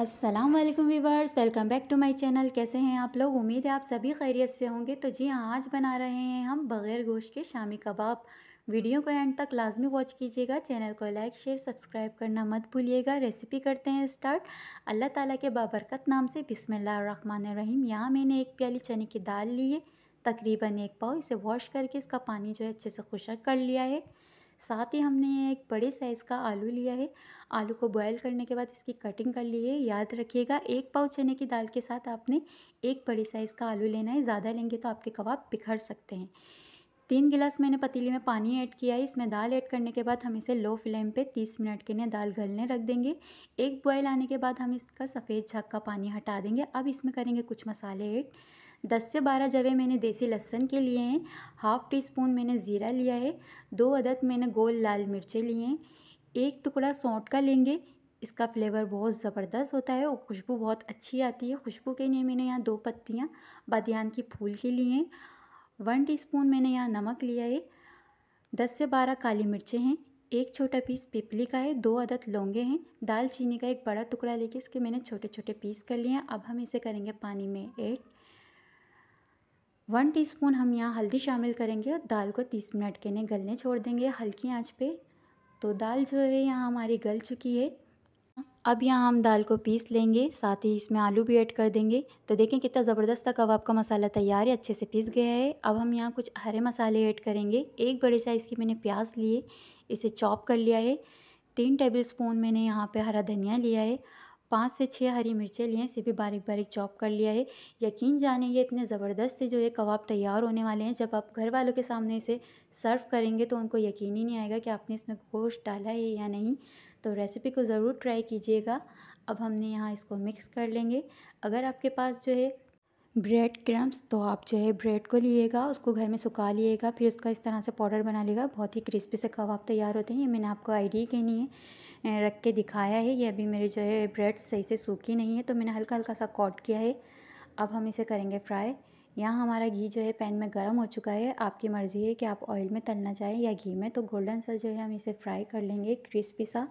अस्सलाम वालेकुम viewers welcome back to my channel कैसे हैं आप लोग उम्मीद है आप सभी खैरियत से होंगे तो जी हाँ आज बना रहे हैं हम बग़ैर गोश्त के शामी कबाब वीडियो को एंड तक लाजमी वॉच कीजिएगा चैनल को लाइक शेयर सब्सक्राइब करना मत भूलिएगा रेसिपी करते हैं स्टार्ट अल्लाह ताला के बाबरकत नाम से रहीम यहाँ मैंने एक प्याली चने की दाल ली है तकरीबन एक पाव इसे वॉश करके इसका पानी जो है अच्छे से खुशक कर लिया है साथ ही हमने एक बड़े साइज़ का आलू लिया है आलू को बॉयल करने के बाद इसकी कटिंग कर ली है याद रखिएगा एक पाव चने की दाल के साथ आपने एक बड़े साइज़ का आलू लेना है ज़्यादा लेंगे तो आपके कबाब बिखर सकते हैं तीन गिलास मैंने पतीली में पानी ऐड किया है इसमें दाल ऐड करने के बाद हम इसे लो फ्लेम पे तीस मिनट के लिए दाल गलने रख देंगे एक बॉयल आने के बाद हम इसका सफ़ेद झाग का पानी हटा देंगे अब इसमें करेंगे कुछ मसाले ऐड दस से बारह जवे मैंने देसी लहसन के लिए हैं हाफ़ टी स्पून मैंने ज़ीरा लिया है दो अदद मैंने गोल लाल मिर्चें लिए हैं एक टुकड़ा सौंठ का लेंगे इसका फ्लेवर बहुत ज़बरदस्त होता है और खुशबू बहुत अच्छी आती है खुशबू के लिए मैंने यहाँ दो पत्तियाँ बदियान की फूल के लिए हैं वन टी मैंने यहाँ नमक लिया है दस से बारह काली मिर्चें हैं एक छोटा पीस पिपली का है दो अदद लौंगे हैं दालचीनी का एक बड़ा टुकड़ा लेके इसके मैंने छोटे छोटे पीस कर लिए हैं अब हम इसे करेंगे पानी में ऐड वन टीस्पून हम यहाँ हल्दी शामिल करेंगे और दाल को तीस मिनट के लिए गलने छोड़ देंगे हल्की आंच पे तो दाल जो है यहाँ हमारी गल चुकी है अब यहाँ हम दाल को पीस लेंगे साथ ही इसमें आलू भी ऐड कर देंगे तो देखें कितना ज़बरदस्त का कबाब का मसाला तैयार है अच्छे से पीस गया है अब हम यहाँ कुछ हरे मसाले ऐड करेंगे एक बड़े साइज़ की मैंने प्याज लिए इसे चॉप कर लिया है तीन टेबल स्पून मैंने यहाँ पर हरा धनिया लिया है पाँच से छः हरी मिर्चें लिए हैं इसे भी बारीक बारीक चॉप कर लिया है यकीन जाने ये इतने ज़बरदस्त से जो ये कबाब तैयार होने वाले हैं जब आप घर वालों के सामने इसे सर्व करेंगे तो उनको यकीन ही नहीं आएगा कि आपने इसमें गोश्त डाला है या नहीं तो रेसिपी को ज़रूर ट्राई कीजिएगा अब हमने यहाँ इसको मिक्स कर लेंगे अगर आपके पास जो है ब्रेड क्रम्स तो आप जो है ब्रेड को लिएगा उसको घर में सुखा लिएगा फिर उसका इस तरह से पाउडर बना लेगा बहुत ही क्रिस्पी से कबाब तैयार होते हैं ये मैंने आपको आइडिया के लिए रख के दिखाया है ये अभी मेरे जो है ब्रेड सही से सूखी नहीं है तो मैंने हल्का हल्का सा कॉट किया है अब हम इसे करेंगे फ्राई यहाँ हमारा घी जो है पैन में गर्म हो चुका है आपकी मर्ज़ी है कि आप ऑयल में तलना चाहें या घी में तो गोल्डन सा जो है हम इसे फ्राई कर लेंगे क्रिस्पी सा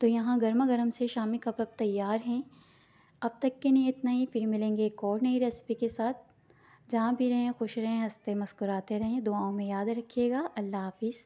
तो यहाँ गर्मा गर्म से शामी कबाब तैयार हैं अब तक के लिए इतना ही फिर मिलेंगे एक और नई रेसिपी के साथ जहाँ भी रहें खुश रहें हंसते मुस्कुराते रहें दुआओं में याद रखिएगा अल्लाह हाफिज़